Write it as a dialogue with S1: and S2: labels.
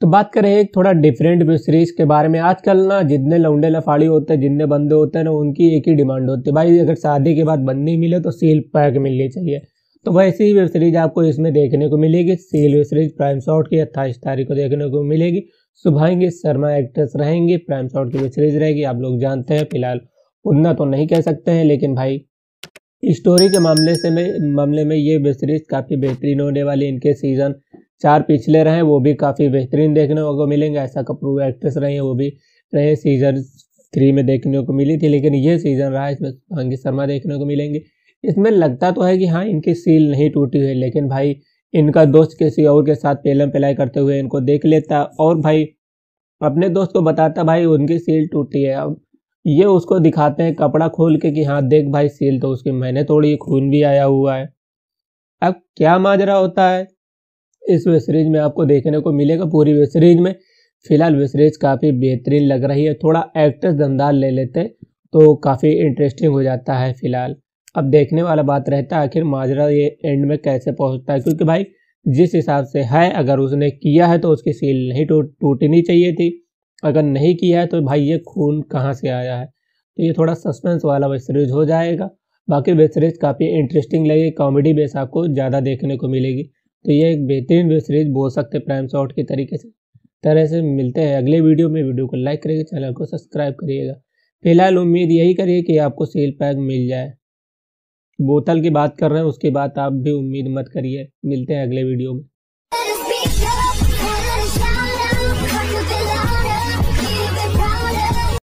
S1: तो बात करें एक थोड़ा डिफरेंट मिस्त्रीज के बारे में आजकल ना जितने लौंडे लफाड़ी होते हैं जितने बंदे होते हैं ना उनकी एक ही डिमांड होती है भाई अगर शादी के बाद बंदी मिले तो सील पैक मिलनी चाहिए तो वैसी ही वेब सीरीज आपको इसमें देखने को मिलेगी सील वेब सीरीज प्राइम शॉट की अट्ठाईस तारीख को देखने को मिलेगी सुभांगे शर्मा एक्ट्रेस रहेंगी प्राइम शॉट की वेब सीरीज रहेगी आप लोग जानते हैं फिलहाल उतना तो नहीं कह सकते हैं लेकिन भाई स्टोरी के मामले से में मामले में ये वेब सीरीज काफ़ी बेहतरीन होने वाली इनके सीज़न चार पिछले रहे वो भी काफ़ी बेहतरीन देखने को मिलेंगे ऐसा कपूर एक्ट्रेस रही हैं वो भी रहे सीजन थ्री में देखने को मिली थी लेकिन ये सीज़न रहा इसमें अंकित शर्मा देखने को मिलेंगे इसमें लगता तो है कि हाँ इनकी सील नहीं टूटी हुई लेकिन भाई इनका दोस्त किसी और के साथ पेलम पिलाई करते हुए इनको देख लेता और भाई अपने दोस्त को बताता भाई उनकी सील टूटी है अब ये उसको दिखाते हैं कपड़ा खोल के कि हाँ देख भाई सील तो उसकी मैंने तोड़ी खून भी आया हुआ है अब क्या माजरा होता है इस वेब सीरीज में आपको देखने को मिलेगा पूरी वेब सीरीज में फिलहाल वेब सीरीज काफ़ी बेहतरीन लग रही है थोड़ा एक्ट्रेस दमदार ले लेते तो काफ़ी इंटरेस्टिंग हो जाता है फिलहाल अब देखने वाला बात रहता है आखिर माजरा ये एंड में कैसे पहुंचता है क्योंकि भाई जिस हिसाब से है अगर उसने किया है तो उसकी सील नहीं टूट टूटनी चाहिए थी अगर नहीं किया है तो भाई ये खून कहाँ से आया है तो ये थोड़ा सस्पेंस वाला वेब सीरीज हो जाएगा बाकी वेब सीरीज काफ़ी इंटरेस्टिंग लगेगी कॉमेडी बेस आपको ज़्यादा देखने को मिलेगी तो ये एक बेहतरीन वेब सीरीज बोल सकते हैं प्राइम शॉर्ट के तरीके से तरह से मिलते हैं अगले वीडियो में वीडियो को लाइक करिएगा चैनल को सब्सक्राइब करिएगा फिलहाल उम्मीद यही करिए कि आपको सेल पैक मिल जाए बोतल की बात कर रहे हैं उसके बाद आप भी उम्मीद मत करिए मिलते हैं अगले वीडियो में